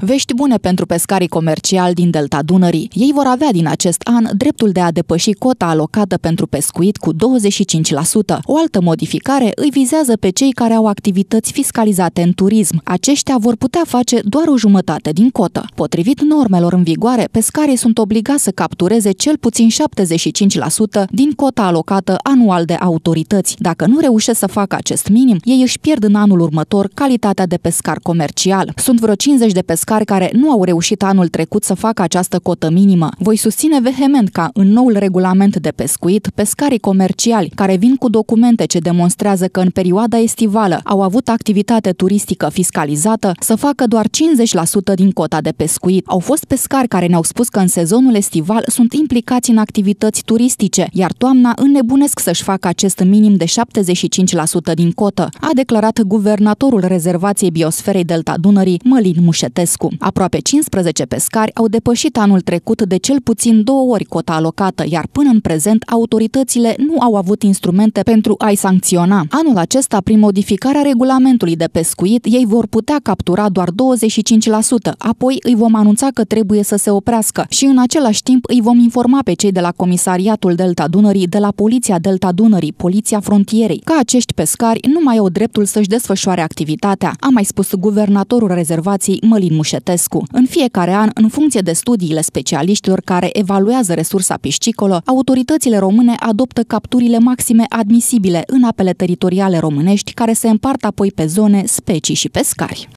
Vești bune pentru pescarii comerciali din Delta Dunării. Ei vor avea din acest an dreptul de a depăși cota alocată pentru pescuit cu 25%. O altă modificare îi vizează pe cei care au activități fiscalizate în turism. Aceștia vor putea face doar o jumătate din cotă. Potrivit normelor în vigoare, pescarii sunt obligați să captureze cel puțin 75% din cota alocată anual de autorități. Dacă nu reușesc să facă acest minim, ei își pierd în anul următor calitatea de pescar comercial. Sunt vreo 50 de pescari pescari care nu au reușit anul trecut să facă această cotă minimă. Voi susține vehement ca în noul regulament de pescuit, pescarii comerciali care vin cu documente ce demonstrează că în perioada estivală au avut activitate turistică fiscalizată să facă doar 50% din cota de pescuit. Au fost pescari care ne-au spus că în sezonul estival sunt implicați în activități turistice, iar toamna înnebunesc să-și facă acest minim de 75% din cotă, a declarat guvernatorul rezervației biosferei Delta Dunării, Mălin Mușetescu. Popescu. Aproape 15 pescari au depășit anul trecut de cel puțin două ori cota alocată, iar până în prezent autoritățile nu au avut instrumente pentru a-i sancționa. Anul acesta, prin modificarea regulamentului de pescuit, ei vor putea captura doar 25%, apoi îi vom anunța că trebuie să se oprească și în același timp îi vom informa pe cei de la Comisariatul Delta Dunării, de la Poliția Delta Dunării, Poliția Frontierei, că acești pescari nu mai au dreptul să-și desfășoare activitatea, a mai spus guvernatorul rezervației Mălin Muș Mușetescu. În fiecare an, în funcție de studiile specialiștilor care evaluează resursa piscicolă, autoritățile române adoptă capturile maxime admisibile în apele teritoriale românești care se împart apoi pe zone, specii și pescari.